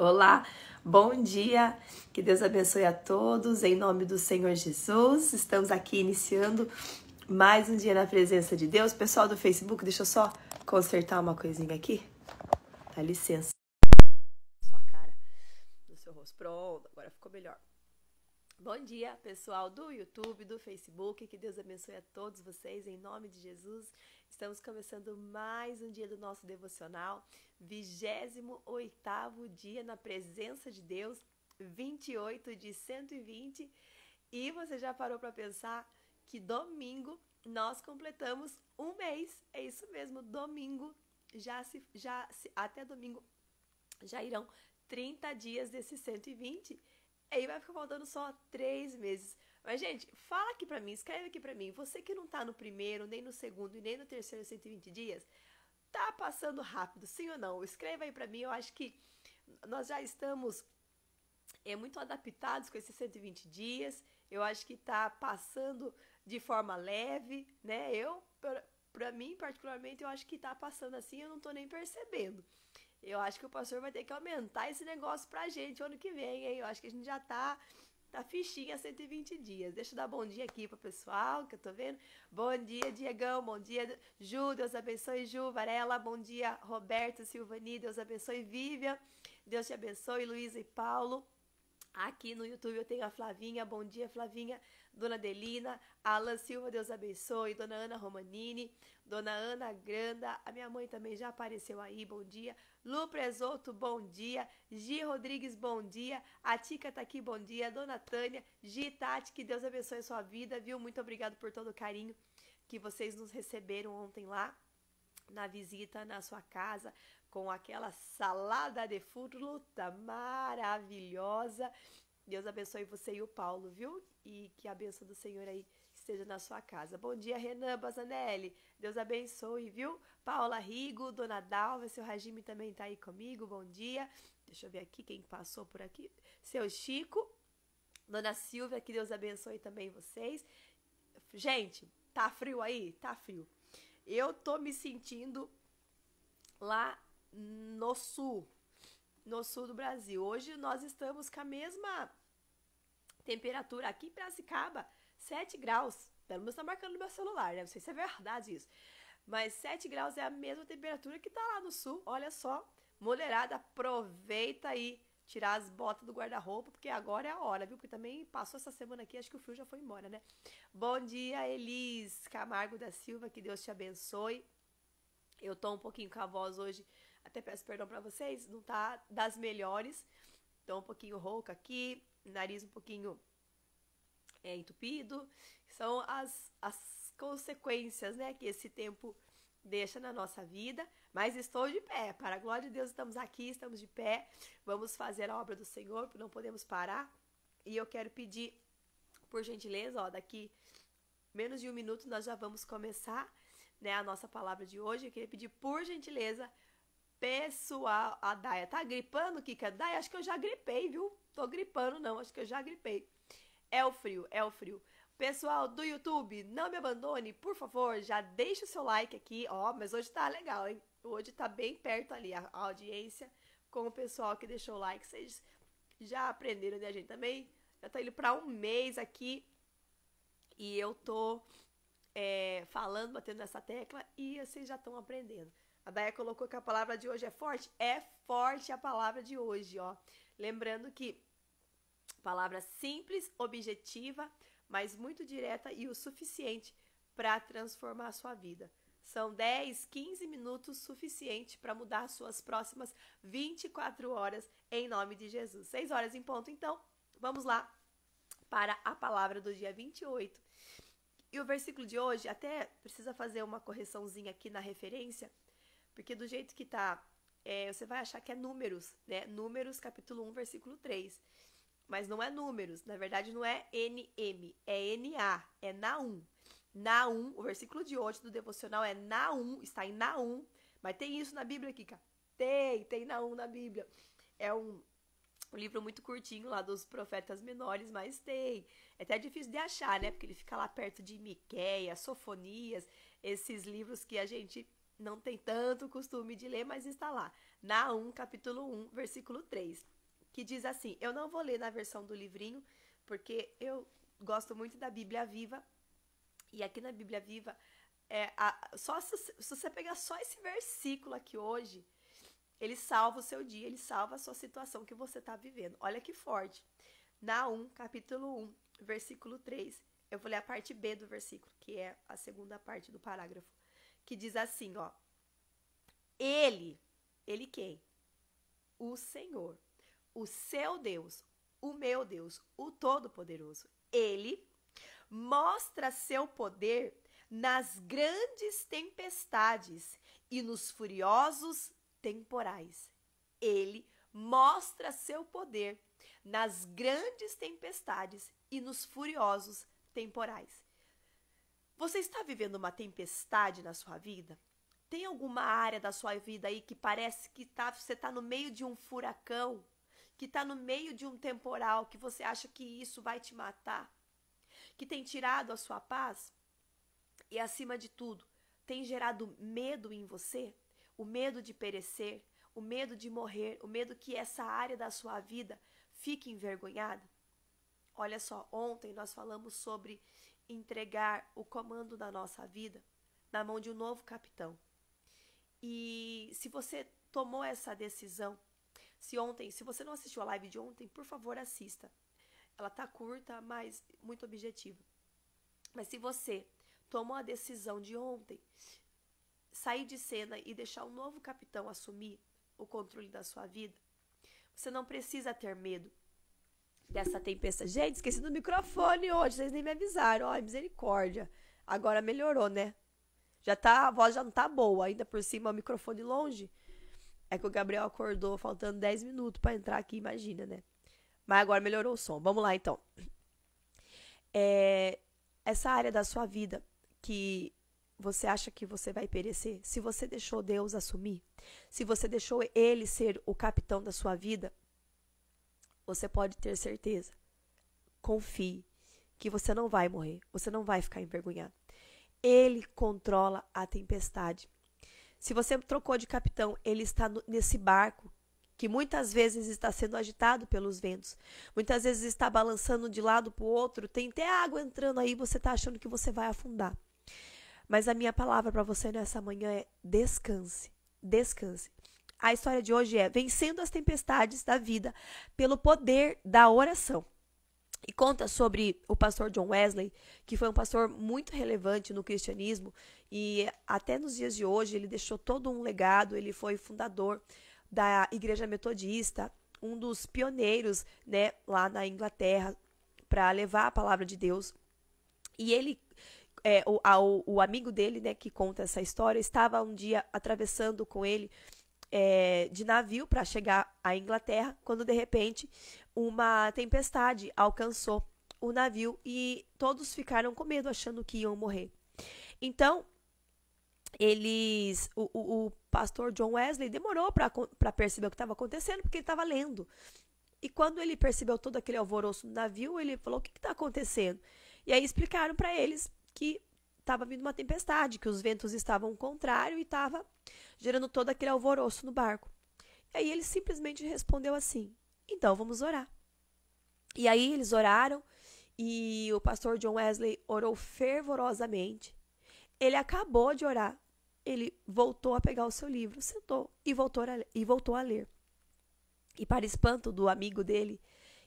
Olá, bom dia, que Deus abençoe a todos, em nome do Senhor Jesus. Estamos aqui iniciando mais um dia na presença de Deus. Pessoal do Facebook, deixa eu só consertar uma coisinha aqui. Dá licença. Sua cara, no seu rosto. Pronto, agora ficou melhor. Bom dia, pessoal do YouTube, do Facebook, que Deus abençoe a todos vocês, em nome de Jesus. Estamos começando mais um dia do nosso devocional, 28º dia na presença de Deus, 28 de 120. E você já parou para pensar que domingo nós completamos um mês? É isso mesmo, domingo já se já se, até domingo já irão 30 dias desses 120. E aí vai ficar faltando só 3 meses. Mas, gente, fala aqui pra mim, escreve aqui pra mim. Você que não tá no primeiro, nem no segundo e nem no terceiro 120 dias, tá passando rápido, sim ou não? Escreva aí pra mim, eu acho que nós já estamos é muito adaptados com esses 120 dias. Eu acho que tá passando de forma leve, né? Eu, pra, pra mim, particularmente, eu acho que tá passando assim, eu não tô nem percebendo. Eu acho que o pastor vai ter que aumentar esse negócio pra gente ano que vem, hein? Eu acho que a gente já tá Tá fichinha 120 dias. Deixa eu dar bom dia aqui pro pessoal que eu tô vendo. Bom dia, Diegão. Bom dia, Ju. Deus abençoe, Ju Varela. Bom dia, Roberto Silvani. Deus abençoe, Vívia. Deus te abençoe, Luísa e Paulo. Aqui no YouTube eu tenho a Flavinha, bom dia Flavinha, Dona Delina, Alan Silva, Deus abençoe, Dona Ana Romanini, Dona Ana Granda, a minha mãe também já apareceu aí, bom dia, Lu Presoto, bom dia, Gi Rodrigues, bom dia, a Tica tá aqui, bom dia, Dona Tânia, Gi Tati, que Deus abençoe a sua vida, viu? Muito obrigado por todo o carinho que vocês nos receberam ontem lá na visita na sua casa com aquela salada de fruta maravilhosa. Deus abençoe você e o Paulo, viu? E que a bênção do Senhor aí esteja na sua casa. Bom dia, Renan Bazanelli. Deus abençoe, viu? Paula Rigo, Dona Dalva, seu Rajime também tá aí comigo. Bom dia. Deixa eu ver aqui quem passou por aqui. Seu Chico, Dona Silvia, que Deus abençoe também vocês. Gente, tá frio aí? Tá frio. Eu tô me sentindo lá no sul, no sul do Brasil. Hoje nós estamos com a mesma temperatura aqui em Piracicaba, 7 graus. Pelo menos está marcando no meu celular, né? Não sei se é verdade isso. Mas 7 graus é a mesma temperatura que está lá no sul. Olha só, mulherada, aproveita aí tirar as botas do guarda-roupa, porque agora é a hora, viu? Porque também passou essa semana aqui, acho que o frio já foi embora, né? Bom dia, Elis Camargo da Silva, que Deus te abençoe. Eu tô um pouquinho com a voz hoje até peço perdão para vocês, não tá das melhores. Tô um pouquinho rouca aqui, nariz um pouquinho é, entupido. São as, as consequências, né, que esse tempo deixa na nossa vida, mas estou de pé. Para a glória de Deus, estamos aqui, estamos de pé. Vamos fazer a obra do Senhor, não podemos parar. E eu quero pedir, por gentileza, ó, daqui menos de um minuto nós já vamos começar né, a nossa palavra de hoje. Eu queria pedir, por gentileza, Pessoal, a Daia tá gripando, Kika? É? Daia, acho que eu já gripei, viu? Tô gripando, não, acho que eu já gripei. É o frio, é o frio. Pessoal do YouTube, não me abandone, por favor, já deixa o seu like aqui, ó, mas hoje tá legal, hein? Hoje tá bem perto ali a, audiência com o pessoal que deixou o like, vocês já aprenderam, né, gente? Também já tá indo pra um mês aqui e eu tô é, falando, batendo nessa tecla e vocês já estão aprendendo. A Daya colocou que a palavra de hoje é forte. É forte a palavra de hoje, ó. Lembrando que palavra simples, objetiva, mas muito direta e o suficiente para transformar a sua vida. São 10, 15 minutos suficiente para mudar suas próximas 24 horas em nome de Jesus. 6 horas em ponto, então, vamos lá para a palavra do dia 28. E o versículo de hoje até precisa fazer uma correçãozinha aqui na referência porque do jeito que tá, é, você vai achar que é números, né? Números, capítulo 1, versículo 3. Mas não é números, na verdade não é NM, é NA, é Naum. Naum, o versículo de hoje do devocional é Naum, está em Naum. Mas tem isso na Bíblia aqui, cara. Tem, tem Naum na Bíblia. É um, um livro muito curtinho lá dos profetas menores, mas tem. É até difícil de achar, né? Porque ele fica lá perto de Miquéia, Sofonias, esses livros que a gente não tem tanto costume de ler, mas está lá. Na 1, capítulo 1, versículo 3, que diz assim: Eu não vou ler na versão do livrinho, porque eu gosto muito da Bíblia Viva. E aqui na Bíblia Viva, é a, só se, se você pegar só esse versículo aqui hoje, ele salva o seu dia, ele salva a sua situação que você está vivendo. Olha que forte. Na 1, capítulo 1, versículo 3, eu vou ler a parte B do versículo, que é a segunda parte do parágrafo que diz assim, ó. Ele, ele quem? O Senhor, o seu Deus, o meu Deus, o Todo-Poderoso. Ele mostra seu poder nas grandes tempestades e nos furiosos temporais. Ele mostra seu poder nas grandes tempestades e nos furiosos temporais. Você está vivendo uma tempestade na sua vida? Tem alguma área da sua vida aí que parece que tá, você está no meio de um furacão, que está no meio de um temporal, que você acha que isso vai te matar, que tem tirado a sua paz? E acima de tudo, tem gerado medo em você? O medo de perecer, o medo de morrer, o medo que essa área da sua vida fique envergonhada? Olha só, ontem nós falamos sobre entregar o comando da nossa vida na mão de um novo capitão. E se você tomou essa decisão, se ontem, se você não assistiu a live de ontem, por favor, assista. Ela tá curta, mas muito objetiva. Mas se você tomou a decisão de ontem, sair de cena e deixar um novo capitão assumir o controle da sua vida, você não precisa ter medo dessa tempestade. Gente, esqueci do microfone hoje, vocês nem me avisaram. Ai, misericórdia. Agora melhorou, né? Já tá, a voz já não tá boa, ainda por cima o microfone longe. É que o Gabriel acordou faltando 10 minutos para entrar aqui, imagina, né? Mas agora melhorou o som. Vamos lá, então. É, essa área da sua vida que você acha que você vai perecer, se você deixou Deus assumir, se você deixou Ele ser o capitão da sua vida, você pode ter certeza. Confie que você não vai morrer, você não vai ficar envergonhado. Ele controla a tempestade. Se você trocou de capitão, ele está no, nesse barco que muitas vezes está sendo agitado pelos ventos, muitas vezes está balançando de lado para o outro, tem até água entrando aí, você está achando que você vai afundar. Mas a minha palavra para você nessa manhã é descanse, descanse. A história de hoje é Vencendo as Tempestades da Vida pelo Poder da Oração. E conta sobre o pastor John Wesley, que foi um pastor muito relevante no cristianismo e até nos dias de hoje ele deixou todo um legado. Ele foi fundador da Igreja Metodista, um dos pioneiros né, lá na Inglaterra para levar a palavra de Deus. E ele é, o, a, o, amigo dele, né, que conta essa história, estava um dia atravessando com ele é, de navio para chegar à Inglaterra, quando de repente uma tempestade alcançou o navio e todos ficaram com medo, achando que iam morrer. Então, eles, o, o, o pastor John Wesley demorou para perceber o que estava acontecendo, porque ele estava lendo. E quando ele percebeu todo aquele alvoroço no navio, ele falou: O que está acontecendo? E aí explicaram para eles que estava vindo uma tempestade, que os ventos estavam contrários e estava gerando todo aquele alvoroço no barco. E aí ele simplesmente respondeu assim: Então vamos orar. E aí eles oraram e o pastor John Wesley orou fervorosamente. Ele acabou de orar, ele voltou a pegar o seu livro, sentou e voltou a, e voltou a ler. E para espanto do amigo dele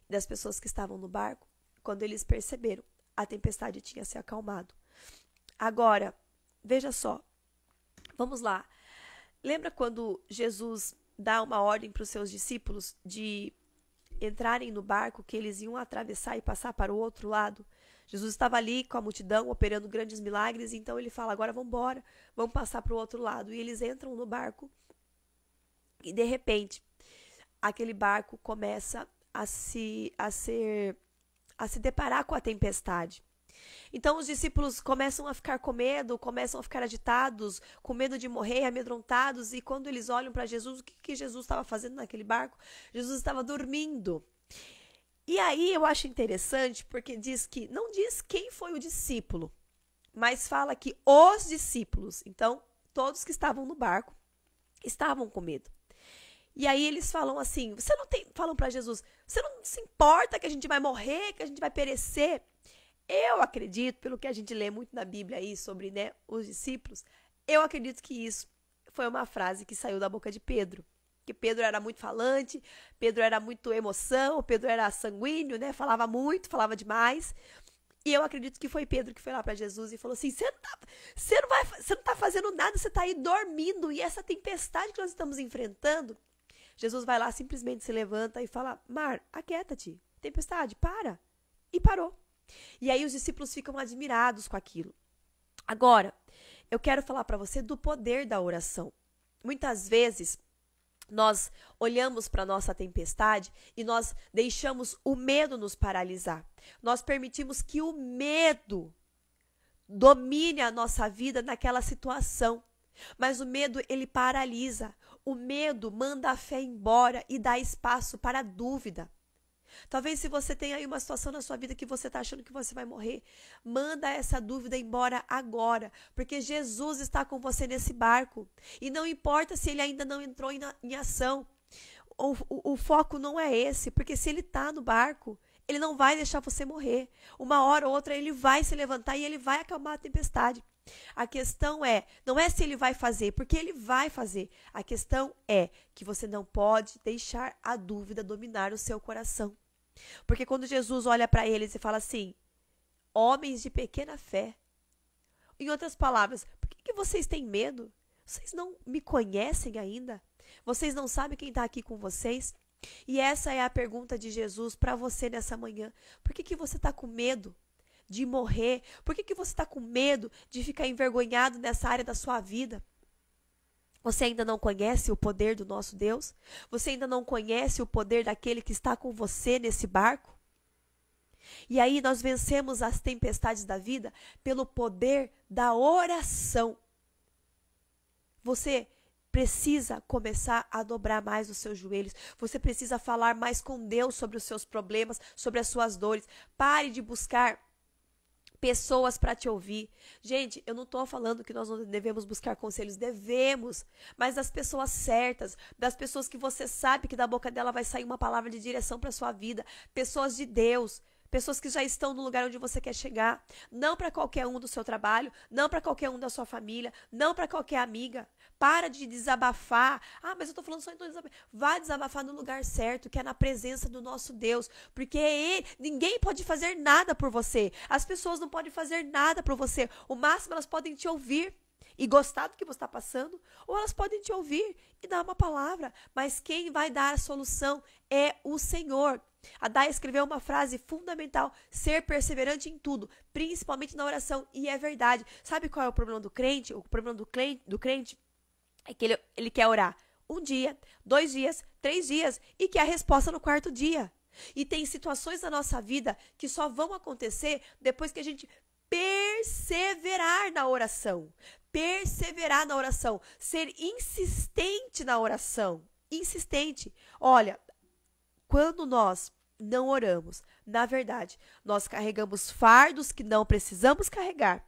e das pessoas que estavam no barco, quando eles perceberam, a tempestade tinha se acalmado. Agora, veja só. Vamos lá. Lembra quando Jesus dá uma ordem para os seus discípulos de entrarem no barco que eles iam atravessar e passar para o outro lado? Jesus estava ali com a multidão operando grandes milagres, então ele fala: agora vamos embora, vamos passar para o outro lado. E eles entram no barco e de repente aquele barco começa a se a ser a se deparar com a tempestade. Então os discípulos começam a ficar com medo, começam a ficar agitados, com medo de morrer, amedrontados, e quando eles olham para Jesus, o que, que Jesus estava fazendo naquele barco? Jesus estava dormindo. E aí eu acho interessante porque diz que não diz quem foi o discípulo, mas fala que os discípulos, então todos que estavam no barco estavam com medo. E aí eles falam assim: "Você não tem, falam para Jesus: "Você não se importa que a gente vai morrer, que a gente vai perecer?" Eu acredito, pelo que a gente lê muito na Bíblia aí sobre né, os discípulos, eu acredito que isso foi uma frase que saiu da boca de Pedro. Que Pedro era muito falante, Pedro era muito emoção, Pedro era sanguíneo, né? Falava muito, falava demais. E eu acredito que foi Pedro que foi lá para Jesus e falou assim: "Você não tá, não não tá fazendo nada, você tá aí dormindo e essa tempestade que nós estamos enfrentando". Jesus vai lá, simplesmente se levanta e fala: "Mar, aquieta-te. Tempestade, para". E parou. E aí os discípulos ficam admirados com aquilo. Agora, eu quero falar para você do poder da oração. Muitas vezes nós olhamos para nossa tempestade e nós deixamos o medo nos paralisar. Nós permitimos que o medo domine a nossa vida naquela situação. Mas o medo ele paralisa. O medo manda a fé embora e dá espaço para a dúvida. Talvez se você tem aí uma situação na sua vida que você está achando que você vai morrer, manda essa dúvida embora agora, porque Jesus está com você nesse barco. E não importa se ele ainda não entrou em, em ação. O, o, o foco não é esse, porque se ele está no barco, ele não vai deixar você morrer. Uma hora ou outra ele vai se levantar e ele vai acalmar a tempestade. A questão é, não é se ele vai fazer, porque ele vai fazer. A questão é que você não pode deixar a dúvida dominar o seu coração. Porque quando Jesus olha para eles e fala assim: homens de pequena fé. Em outras palavras, por que, que vocês têm medo? Vocês não me conhecem ainda? Vocês não sabem quem está aqui com vocês? E essa é a pergunta de Jesus para você nessa manhã. Por que, que você está com medo de morrer? Por que, que você está com medo de ficar envergonhado nessa área da sua vida? Você ainda não conhece o poder do nosso Deus? Você ainda não conhece o poder daquele que está com você nesse barco? E aí nós vencemos as tempestades da vida pelo poder da oração. Você precisa começar a dobrar mais os seus joelhos. Você precisa falar mais com Deus sobre os seus problemas, sobre as suas dores. Pare de buscar pessoas para te ouvir. Gente, eu não estou falando que nós não devemos buscar conselhos, devemos, mas das pessoas certas, das pessoas que você sabe que da boca dela vai sair uma palavra de direção para sua vida, pessoas de Deus pessoas que já estão no lugar onde você quer chegar, não para qualquer um do seu trabalho, não para qualquer um da sua família, não para qualquer amiga. Para de desabafar. Ah, mas eu estou falando só em então desabafar. Vá desabafar no lugar certo, que é na presença do nosso Deus, porque ele, ninguém pode fazer nada por você. As pessoas não podem fazer nada por você. O máximo elas podem te ouvir e gostar do que você está passando, ou elas podem te ouvir e dar uma palavra. Mas quem vai dar a solução é o Senhor. Adai escreveu uma frase fundamental: ser perseverante em tudo, principalmente na oração, e é verdade. Sabe qual é o problema do crente? O problema do crente, do crente é que ele, ele quer orar um dia, dois dias, três dias e quer a resposta no quarto dia. E tem situações na nossa vida que só vão acontecer depois que a gente perseverar na oração. Perseverar na oração, ser insistente na oração insistente. Olha, quando nós não oramos, na verdade, nós carregamos fardos que não precisamos carregar.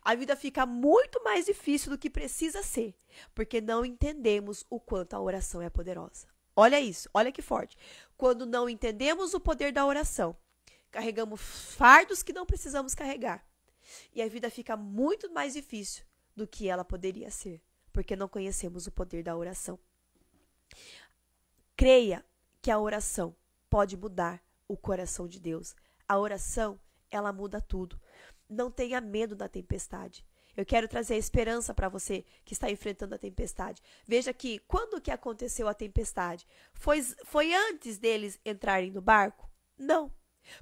A vida fica muito mais difícil do que precisa ser, porque não entendemos o quanto a oração é poderosa. Olha isso, olha que forte. Quando não entendemos o poder da oração, carregamos fardos que não precisamos carregar. E a vida fica muito mais difícil do que ela poderia ser, porque não conhecemos o poder da oração. Creia, que a oração pode mudar o coração de Deus. A oração, ela muda tudo. Não tenha medo da tempestade. Eu quero trazer esperança para você que está enfrentando a tempestade. Veja que quando que aconteceu a tempestade? Foi, foi antes deles entrarem no barco? Não.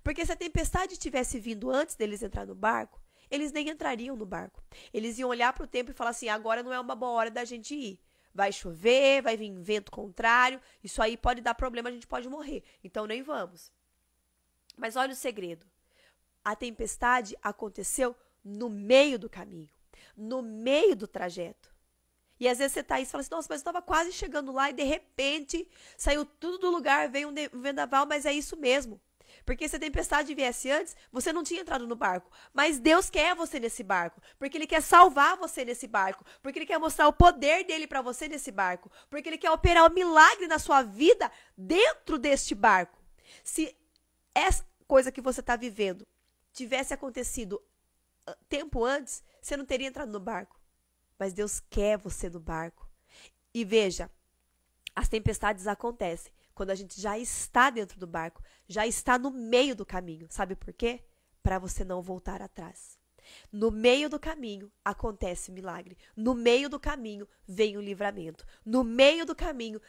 Porque se a tempestade tivesse vindo antes deles entrar no barco, eles nem entrariam no barco. Eles iam olhar para o tempo e falar assim: agora não é uma boa hora da gente ir vai chover, vai vir vento contrário, isso aí pode dar problema, a gente pode morrer. Então nem vamos. Mas olha o segredo. A tempestade aconteceu no meio do caminho, no meio do trajeto. E às vezes você está aí e fala assim, nossa, mas eu estava quase chegando lá e de repente saiu tudo do lugar, veio um vendaval, mas é isso mesmo. Porque se a tempestade viesse antes, você não tinha entrado no barco. Mas Deus quer você nesse barco, porque ele quer salvar você nesse barco, porque ele quer mostrar o poder dele para você nesse barco, porque ele quer operar o um milagre na sua vida dentro deste barco. Se essa coisa que você está vivendo tivesse acontecido ah, tempo antes, você não teria entrado no barco. Mas Deus quer você no barco. E veja, as tempestades acontecem, quando a gente já está dentro do barco, já está no meio do caminho. Sabe por quê? Para você não voltar atrás. No meio do caminho acontece milagre. No meio do caminho vem o livramento. No meio do caminho,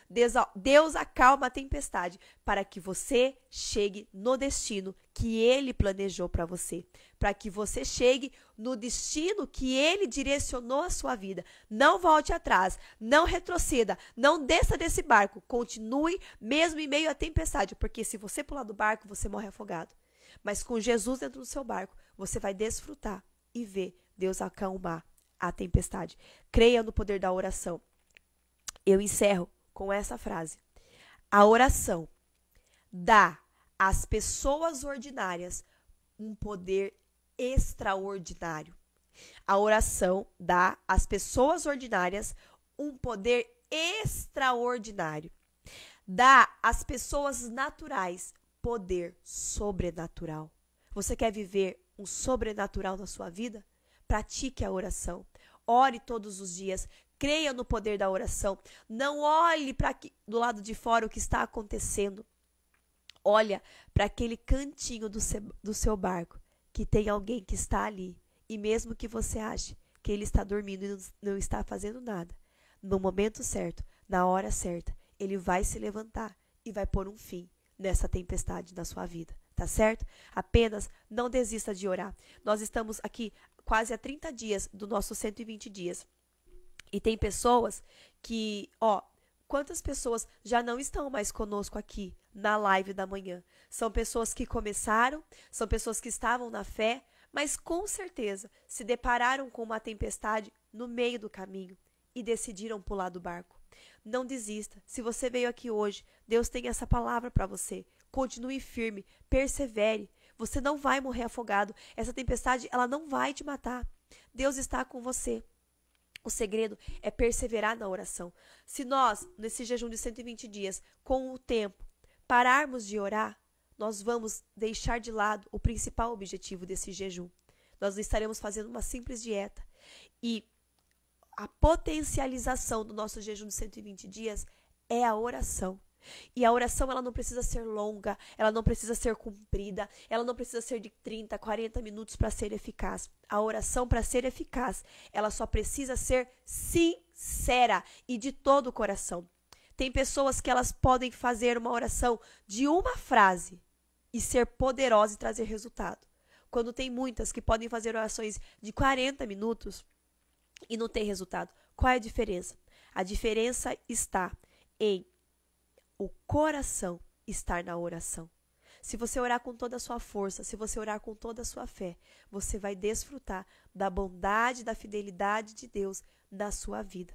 Deus acalma a tempestade para que você chegue no destino que ele planejou para você, para que você chegue no destino que ele direcionou a sua vida. Não volte atrás, não retroceda, não desça desse barco, continue mesmo em meio à tempestade, porque se você pular do barco, você morre afogado. Mas com Jesus dentro do seu barco, você vai desfrutar e ver Deus acalmar a tempestade. Creia no poder da oração. Eu encerro com essa frase. A oração dá às pessoas ordinárias um poder extraordinário. A oração dá às pessoas ordinárias um poder extraordinário. Dá às pessoas naturais poder sobrenatural. Você quer viver um sobrenatural na sua vida? Pratique a oração. Ore todos os dias. Creia no poder da oração. Não olhe para do lado de fora o que está acontecendo. Olha para aquele cantinho do, do seu barco que tem alguém que está ali. E mesmo que você ache que ele está dormindo e não está fazendo nada, no momento certo, na hora certa, ele vai se levantar e vai pôr um fim nessa tempestade da sua vida, tá certo? Apenas não desista de orar. Nós estamos aqui quase há 30 dias do nosso 120 dias. E tem pessoas que, ó, quantas pessoas já não estão mais conosco aqui na live da manhã? São pessoas que começaram, são pessoas que estavam na fé, mas com certeza se depararam com uma tempestade no meio do caminho e decidiram pular do barco. Não desista. Se você veio aqui hoje, Deus tem essa palavra para você. Continue firme, persevere. Você não vai morrer afogado. Essa tempestade, ela não vai te matar. Deus está com você. O segredo é perseverar na oração. Se nós, nesse jejum de 120 dias, com o tempo, pararmos de orar, nós vamos deixar de lado o principal objetivo desse jejum. Nós estaremos fazendo uma simples dieta. E a potencialização do nosso jejum de 120 dias é a oração. E a oração ela não precisa ser longa, ela não precisa ser cumprida, ela não precisa ser de 30, 40 minutos para ser eficaz. A oração para ser eficaz, ela só precisa ser sincera e de todo o coração. Tem pessoas que elas podem fazer uma oração de uma frase e ser poderosa e trazer resultado. Quando tem muitas que podem fazer orações de 40 minutos, e não tem resultado. Qual é a diferença? A diferença está em o coração estar na oração. Se você orar com toda a sua força, se você orar com toda a sua fé, você vai desfrutar da bondade, da fidelidade de Deus na sua vida.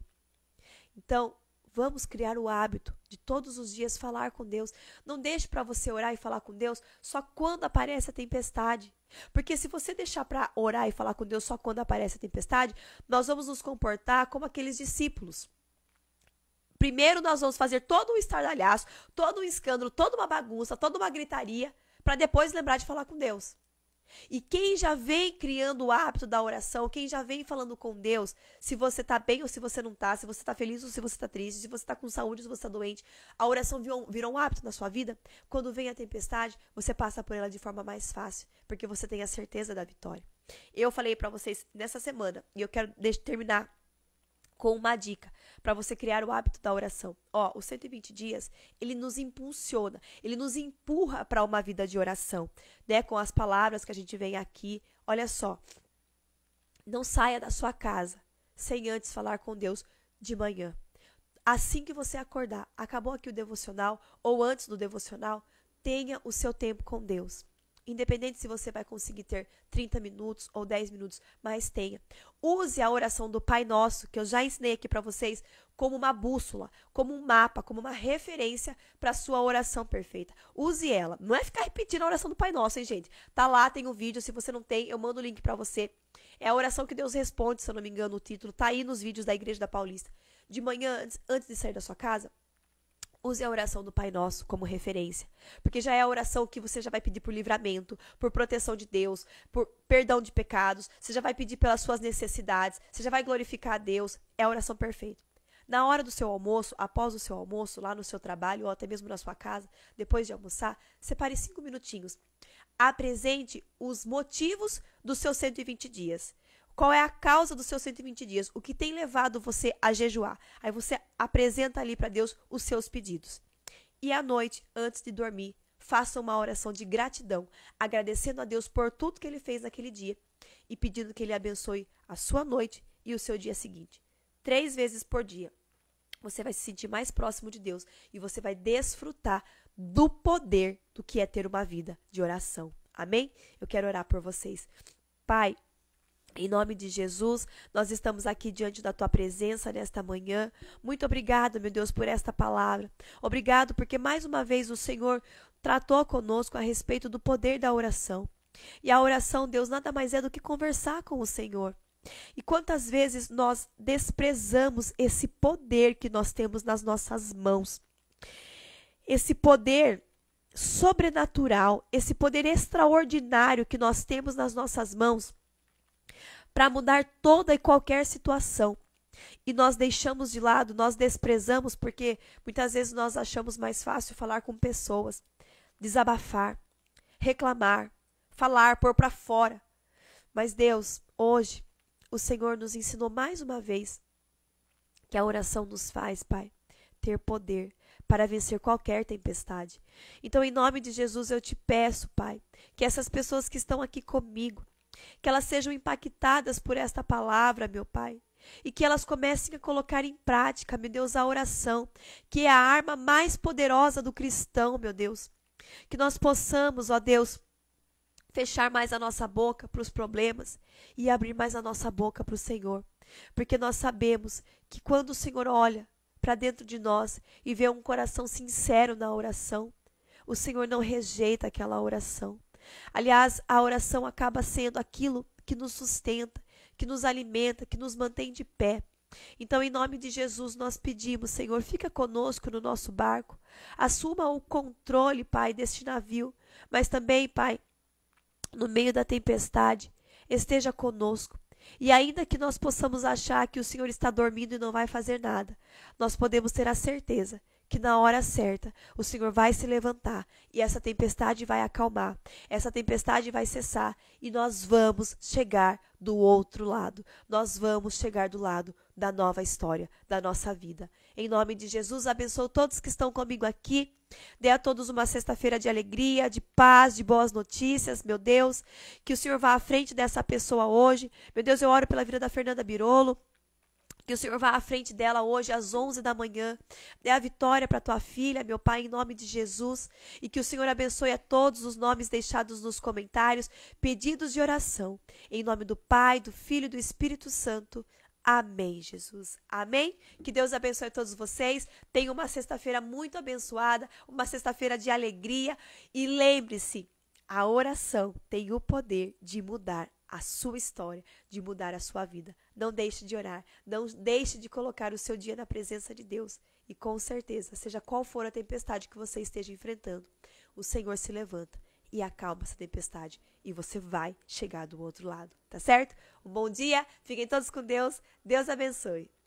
Então, vamos criar o hábito de todos os dias falar com Deus. Não deixe para você orar e falar com Deus só quando aparece a tempestade. Porque se você deixar para orar e falar com Deus só quando aparece a tempestade, nós vamos nos comportar como aqueles discípulos. Primeiro nós vamos fazer todo um estardalhaço, todo um escândalo, toda uma bagunça, toda uma gritaria, para depois lembrar de falar com Deus. E quem já vem criando o hábito da oração, quem já vem falando com Deus, se você tá bem ou se você não tá, se você tá feliz ou se você tá triste, se você tá com saúde ou se você tá doente, a oração virou, virou um hábito na sua vida. Quando vem a tempestade, você passa por ela de forma mais fácil, porque você tem a certeza da vitória. Eu falei para vocês nessa semana, e eu quero terminar com uma dica para você criar o hábito da oração. Ó, os 120 dias, ele nos impulsiona, ele nos empurra para uma vida de oração, né? Com as palavras que a gente vem aqui. Olha só. Não saia da sua casa sem antes falar com Deus de manhã. Assim que você acordar, acabou aqui o devocional ou antes do devocional, tenha o seu tempo com Deus. Independente se você vai conseguir ter 30 minutos ou 10 minutos, mas tenha. Use a oração do Pai Nosso, que eu já ensinei aqui para vocês, como uma bússola, como um mapa, como uma referência para sua oração perfeita. Use ela. Não é ficar repetindo a oração do Pai Nosso, hein, gente? Tá lá, tem o um vídeo. Se você não tem, eu mando o link para você. É a oração que Deus responde, se eu não me engano, o título. Tá aí nos vídeos da Igreja da Paulista. De manhã, antes de sair da sua casa, use a oração do Pai Nosso como referência, porque já é a oração que você já vai pedir por livramento, por proteção de Deus, por perdão de pecados, você já vai pedir pelas suas necessidades, você já vai glorificar a Deus, é a oração perfeita. Na hora do seu almoço, após o seu almoço, lá no seu trabalho ou até mesmo na sua casa, depois de almoçar, separe cinco minutinhos. Apresente os motivos dos seus 120 dias. Qual é a causa dos seus 120 dias? O que tem levado você a jejuar? Aí você apresenta ali para Deus os seus pedidos. E à noite, antes de dormir, faça uma oração de gratidão, agradecendo a Deus por tudo que ele fez naquele dia e pedindo que ele abençoe a sua noite e o seu dia seguinte. Três vezes por dia. Você vai se sentir mais próximo de Deus e você vai desfrutar do poder do que é ter uma vida de oração. Amém? Eu quero orar por vocês. Pai, em nome de Jesus, nós estamos aqui diante da tua presença nesta manhã. Muito obrigado, meu Deus, por esta palavra. Obrigado porque mais uma vez o Senhor tratou conosco a respeito do poder da oração. E a oração, Deus, nada mais é do que conversar com o Senhor. E quantas vezes nós desprezamos esse poder que nós temos nas nossas mãos? Esse poder sobrenatural, esse poder extraordinário que nós temos nas nossas mãos para mudar toda e qualquer situação. E nós deixamos de lado, nós desprezamos, porque muitas vezes nós achamos mais fácil falar com pessoas, desabafar, reclamar, falar, pôr para fora. Mas Deus, hoje, o Senhor nos ensinou mais uma vez que a oração nos faz, Pai, ter poder para vencer qualquer tempestade. Então, em nome de Jesus, eu te peço, Pai, que essas pessoas que estão aqui comigo, que elas sejam impactadas por esta palavra, meu Pai. E que elas comecem a colocar em prática, meu Deus, a oração, que é a arma mais poderosa do cristão, meu Deus. Que nós possamos, ó Deus, fechar mais a nossa boca para os problemas e abrir mais a nossa boca para o Senhor. Porque nós sabemos que quando o Senhor olha para dentro de nós e vê um coração sincero na oração, o Senhor não rejeita aquela oração. Aliás, a oração acaba sendo aquilo que nos sustenta, que nos alimenta, que nos mantém de pé. Então, em nome de Jesus, nós pedimos, Senhor, fica conosco no nosso barco, assuma o controle, Pai, deste navio, mas também, Pai, no meio da tempestade, esteja conosco. E ainda que nós possamos achar que o Senhor está dormindo e não vai fazer nada, nós podemos ter a certeza que na hora certa o Senhor vai se levantar e essa tempestade vai acalmar, essa tempestade vai cessar e nós vamos chegar do outro lado. Nós vamos chegar do lado da nova história, da nossa vida. Em nome de Jesus, abençoe todos que estão comigo aqui. Dê a todos uma sexta-feira de alegria, de paz, de boas notícias, meu Deus. Que o Senhor vá à frente dessa pessoa hoje. Meu Deus, eu oro pela vida da Fernanda Birolo. Que o Senhor vá à frente dela hoje às 11 da manhã. Dê a vitória para tua filha, meu Pai, em nome de Jesus. E que o Senhor abençoe a todos os nomes deixados nos comentários, pedidos de oração. Em nome do Pai, do Filho e do Espírito Santo. Amém, Jesus. Amém? Que Deus abençoe todos vocês. Tenha uma sexta-feira muito abençoada, uma sexta-feira de alegria. E lembre-se, a oração tem o poder de mudar a sua história, de mudar a sua vida. Não deixe de orar, não deixe de colocar o seu dia na presença de Deus. E com certeza, seja qual for a tempestade que você esteja enfrentando, o Senhor se levanta e acalma essa tempestade e você vai chegar do outro lado, tá certo? Um bom dia, fiquem todos com Deus, Deus abençoe.